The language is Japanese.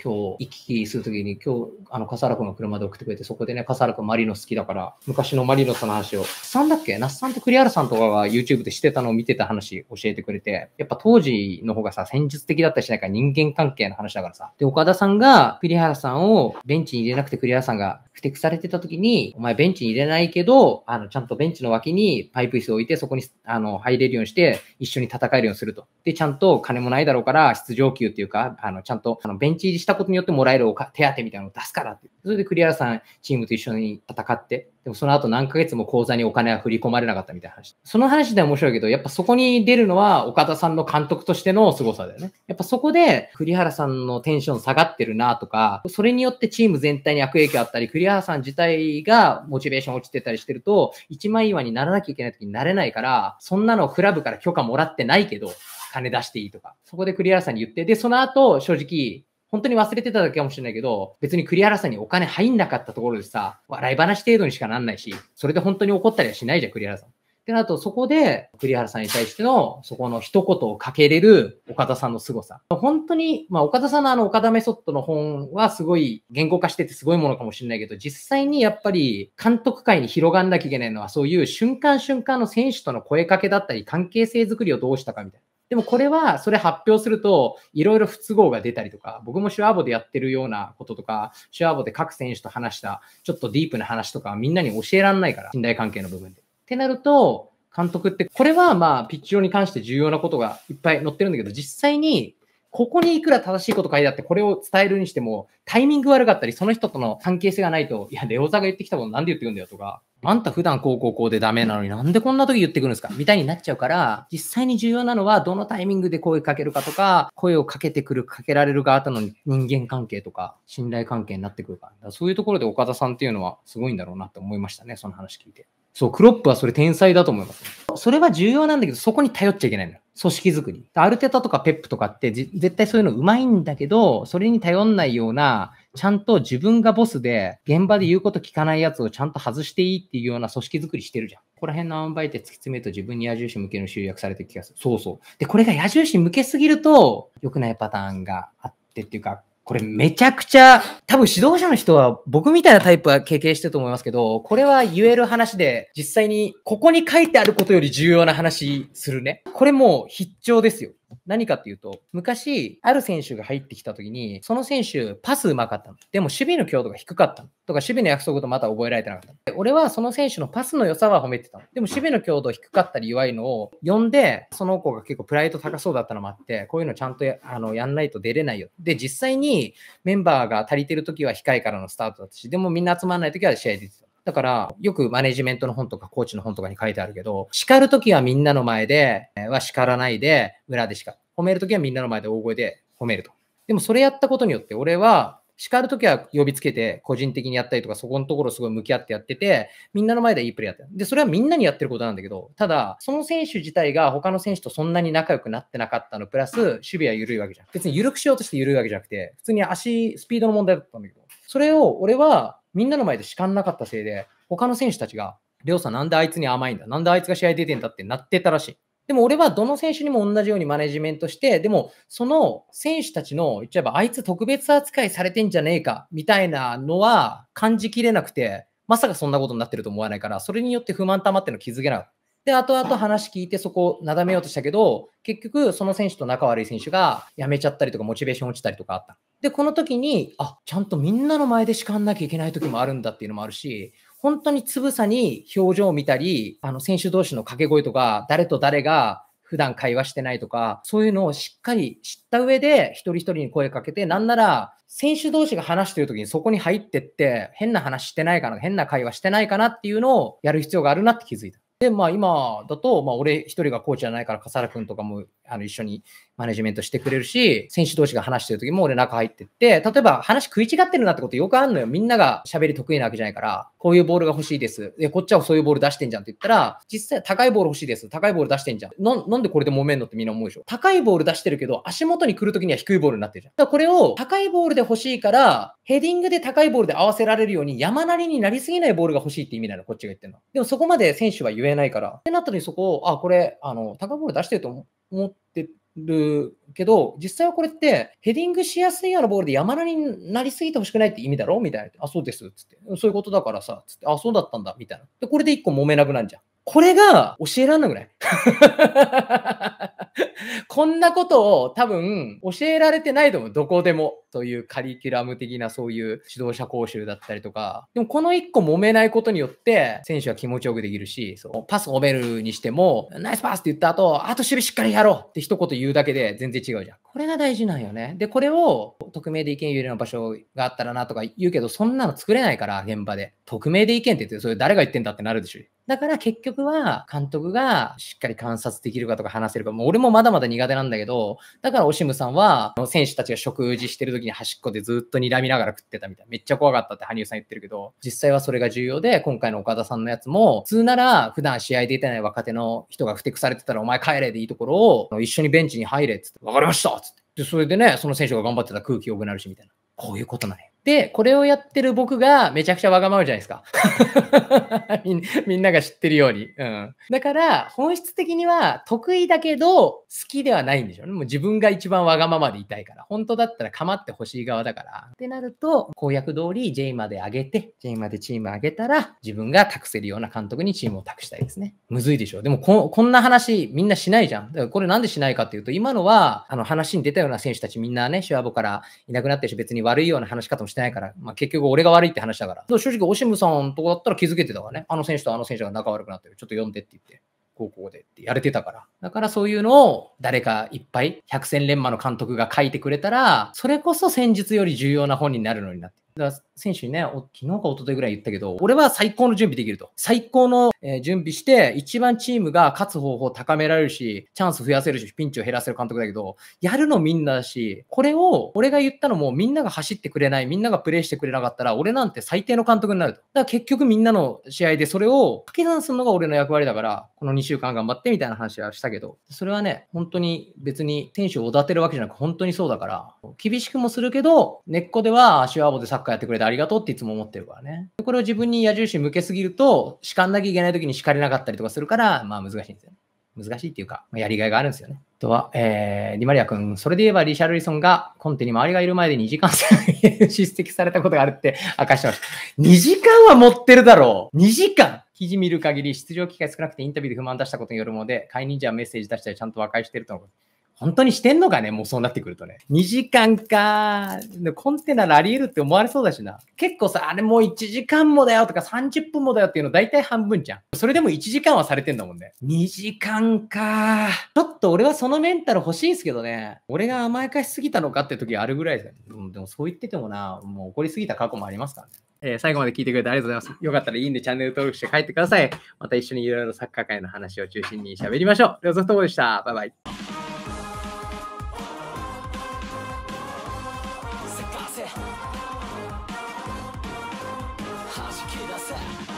今日行き来するときに、今日、あの、笠原君が車で送ってくれて、そこでね、笠原君マリノ好きだから、昔のマリノスの話を、さんだっけ那須さんと栗原さんとかが YouTube でしてたのを見てた話教えてくれて、やっぱ当時の方がさ、戦術的だったりしないから人間関係の話だからさ。で、岡田さんが栗原さんをベンチに入れなくて栗原さんが不適されてた時に、お前ベンチに入れないけど、あの、ちゃんとベンチの脇にパイプ椅子を置いて、そこに、あの、入れるようにして、一緒に戦えるようにすると。で、ちゃんと金もないだろうから、出場給っていうか、あの、ちゃんと、あの、ベンチ入りしてしたことによってもらえる手当みたいなのを出すからって。それで栗原さん、チームと一緒に戦って、でもその後何ヶ月も口座にお金が振り込まれなかったみたいな話。その話で面白いけど、やっぱそこに出るのは岡田さんの監督としての凄さだよね。やっぱそこで栗原さんのテンション下がってるなとか、それによってチーム全体に悪影響あったり、栗原さん自体がモチベーション落ちてたりしてると、一枚岩にならなきゃいけない時になれないから、そんなのクラブから許可もらってないけど、金出していいとか。そこで栗原さんに言って、で、その後、正直、本当に忘れてただけかもしれないけど、別に栗原さんにお金入んなかったところでさ、笑い話程度にしかなんないし、それで本当に怒ったりはしないじゃん、栗原さん。ってなると、そこで栗原さんに対しての、そこの一言をかけれる岡田さんの凄さ。本当に、まあ、岡田さんのあの岡田メソッドの本はすごい言語化しててすごいものかもしれないけど、実際にやっぱり監督界に広がんなきゃいけないのは、そういう瞬間瞬間の選手との声かけだったり、関係性づくりをどうしたかみたいな。でもこれはそれ発表するといろいろ不都合が出たりとか、僕もシュアーボでやってるようなこととか、シュアーボで各選手と話したちょっとディープな話とかみんなに教えらんないから、信頼関係の部分で。ってなると、監督って、これはまあ、ピッチ上に関して重要なことがいっぱい載ってるんだけど、実際にここにいくら正しいこと書いてあって、これを伝えるにしても、タイミング悪かったり、その人との関係性がないと、いや、レオザが言ってきたことなんで言ってくんだよとか、あんた普段こうこうこうでダメなのになんでこんな時言ってくるんですかみたいになっちゃうから、実際に重要なのはどのタイミングで声かけるかとか、声をかけてくる、かけられる側との人間関係とか、信頼関係になってくるから、そういうところで岡田さんっていうのはすごいんだろうなって思いましたね、その話聞いて。そう、クロップはそれ天才だと思います。それは重要なんだけど、そこに頼っちゃいけないのよ。組織づくり。アルテタとかペップとかって絶対そういうのうまいんだけど、それに頼んないような、ちゃんと自分がボスで、現場で言うこと聞かないやつをちゃんと外していいっていうような組織づくりしてるじゃん。ここら辺のバイって突き詰めると自分に矢印向けの集約されてる気がする。そうそう。で、これが矢印向けすぎると、良くないパターンがあってっていうか、これめちゃくちゃ、多分指導者の人は僕みたいなタイプは経験してると思いますけど、これは言える話で、実際にここに書いてあることより重要な話するね。これもう必聴ですよ。何かっていうと、昔、ある選手が入ってきた時に、その選手、パスうまかったの。でも、守備の強度が低かったの。とか、守備の約束とまた覚えられてなかったの。俺はその選手のパスの良さは褒めてたの。でも、守備の強度低かったり弱いのを呼んで、その子が結構プライド高そうだったのもあって、こういうのちゃんとやあのやんないと出れないよ。で、実際にメンバーが足りてる時は控えからのスタートだったし、でもみんな集まらない時は試合出てた。だから、よくマネジメントの本とかコーチの本とかに書いてあるけど、叱るときはみんなの前では叱らないで、裏で叱る。褒めるときはみんなの前で大声で褒めると。でもそれやったことによって、俺は叱るときは呼びつけて、個人的にやったりとか、そこのところすごい向き合ってやってて、みんなの前でいいプレーやってる。で、それはみんなにやってることなんだけど、ただ、その選手自体が他の選手とそんなに仲良くなってなかったの、プラス、守備は緩いわけじゃん。別に緩くしようとして緩いわけじゃなくて、普通に足、スピードの問題だったんだけど、それを俺はみんなの前で叱んなかったせいで、他の選手たちが、りょうさん、なんであいつに甘いんだ、なんであいつが試合出てんだってなってたらしい。でも俺はどの選手にも同じようにマネジメントして、でもその選手たちの、言っちゃえばあいつ特別扱いされてんじゃねえかみたいなのは感じきれなくて、まさかそんなことになってると思わないから、それによって不満溜まっての気づけなかった。で、後々話聞いてそこをなだめようとしたけど、結局その選手と仲悪い選手が辞めちゃったりとかモチベーション落ちたりとかあった。で、この時に、あ、ちゃんとみんなの前で叱んなきゃいけない時もあるんだっていうのもあるし、本当につぶさに表情を見たり、あの選手同士の掛け声とか、誰と誰が普段会話してないとか、そういうのをしっかり知った上で、一人一人に声かけて、なんなら、選手同士が話してる時にそこに入ってって、変な話してないかな、変な会話してないかなっていうのをやる必要があるなって気づいた。で、まあ今だと、まあ俺一人がコーチじゃないから、笠原君とかもあの一緒にマネジメントしてくれるし、選手同士が話してる時も俺中入ってって、例えば話食い違ってるなってことよくあんのよ。みんなが喋り得意なわけじゃないから、こういうボールが欲しいです。で、こっちはそういうボール出してんじゃんって言ったら、実際高いボール欲しいです。高いボール出してんじゃん。ななんでこれで揉めんのってみんな思うでしょ。高いボール出してるけど、足元に来る時には低いボールになってるじゃん。だからこれを高いボールで欲しいから、ヘディングで高いボールで合わせられるように山なりになりすぎないボールが欲しいって意味なの、こっちが言ってるの。でもそこまで選手は言えないから。ってなった時にそこを、あ、これ、あの、高いボール出してると思う。思ってるけど、実際はこれってヘディングしやすいようなボールで山なりになりすぎてほしくないって意味だろみたいな。あ、そうです。つって。そういうことだからさ。つって。あ、そうだったんだ。みたいな。で、これで一個揉めなくなるじゃん。これが教えらんなくない こんなことを多分教えられてないと思う。どこでも。というカリキュラム的なそういう指導者講習だったりとか。でもこの1個揉めないことによって、選手は気持ちよくできるし、そうパス褒めるにしても、ナイスパスって言った後、あと守備しっかりやろうって一言言うだけで全然違うじゃん。これが大事なんよね。で、これを匿名で意見言えるような場所があったらなとか言うけど、そんなの作れないから、現場で。匿名で意見って言って、それ誰が言ってんだってなるでしょ。だから結局は監督がしっかり観察できるかとか話せるか、もう俺もまだまだ苦手なんだけど、だからオシムさんは選手たちが食事してる時に端っこでずっと睨みながら食ってたみたいな。めっちゃ怖かったって羽生さん言ってるけど、実際はそれが重要で、今回の岡田さんのやつも、普通なら普段試合出てない若手の人が不適されてたらお前帰れでいいところを一緒にベンチに入れっつって、わかりましたっつって。で、それでね、その選手が頑張ってた空気良くなるしみたいな。こういうことなんや。で、これをやってる僕がめちゃくちゃわがままじゃないですか。みんなが知ってるように。うん、だから、本質的には得意だけど好きではないんでしょうね。もう自分が一番わがままでいたいから。本当だったら構ってほしい側だから。ってなると、公約通り J まで上げて、J までチーム上げたら、自分が託せるような監督にチームを託したいですね。むずいでしょ。でもこ、こんな話みんなしないじゃん。これなんでしないかっていうと、今のは、あの話に出たような選手たちみんなね、シュアボからいなくなってるし、別に悪いような話し方もしてしてないから、まあ、結局俺が悪いって話だから。正直、オシムさんとこだったら気づけてたからね。あの選手とあの選手が仲悪くなってる。ちょっと読んでって言って。高校でってやれてたから。だからそういうのを誰かいっぱい百戦錬磨の監督が書いてくれたら、それこそ戦術より重要な本になるのになって。だから選手にね、昨日か一昨日ぐらい言ったけど、俺は最高の準備できると。最高の、え準備して、一番チームが勝つ方法を高められるし、チャンス増やせるし、ピンチを減らせる監督だけど、やるのみんなだし、これを、俺が言ったのも、みんなが走ってくれない、みんながプレーしてくれなかったら、俺なんて最低の監督になると。だから結局みんなの試合でそれを掛け算するのが俺の役割だから、この2週間頑張ってみたいな話はしたけど、それはね、本当に別に選手をおだてるわけじゃなく、本当にそうだから、厳しくもするけど、根っこでは足はぼでサッカーやってくれたありがとうっていつも思ってるからね。これを自分に矢印向けすぎると、叱んなきゃいけない時に叱れなかったりとかするから、まあ難しいんですよね。難しいっていうか、まあ、やりがいがあるんですよね。あとは、えー、ディマリア君、それで言えばリシャルリソンがコンテに周りがいる前で2時間 叱責されたことがあるって明かしてました。2時間は持ってるだろう !2 時間記事見る限り出場機会少なくてインタビューで不満出したことによるもので、解任時はメッセージ出したりちゃんと和解してるとと。本当にしてんのかねもうそうなってくるとね。2時間か。コンテナなあり得るって思われそうだしな。結構さ、あれもう1時間もだよとか30分もだよっていうの大体半分じゃん。それでも1時間はされてんだもんね。2時間か。ちょっと俺はそのメンタル欲しいんすけどね。俺が甘やかしすぎたのかって時あるぐらいで。うん、でもそう言っててもな、もう怒りすぎた過去もありますからね。えー、最後まで聞いてくれてありがとうございます。よかったらいいんでチャンネル登録して帰ってください。また一緒にいろいろサッカー界の話を中心に喋りましょう。両ソフトボールでした。バイバイ。Bye.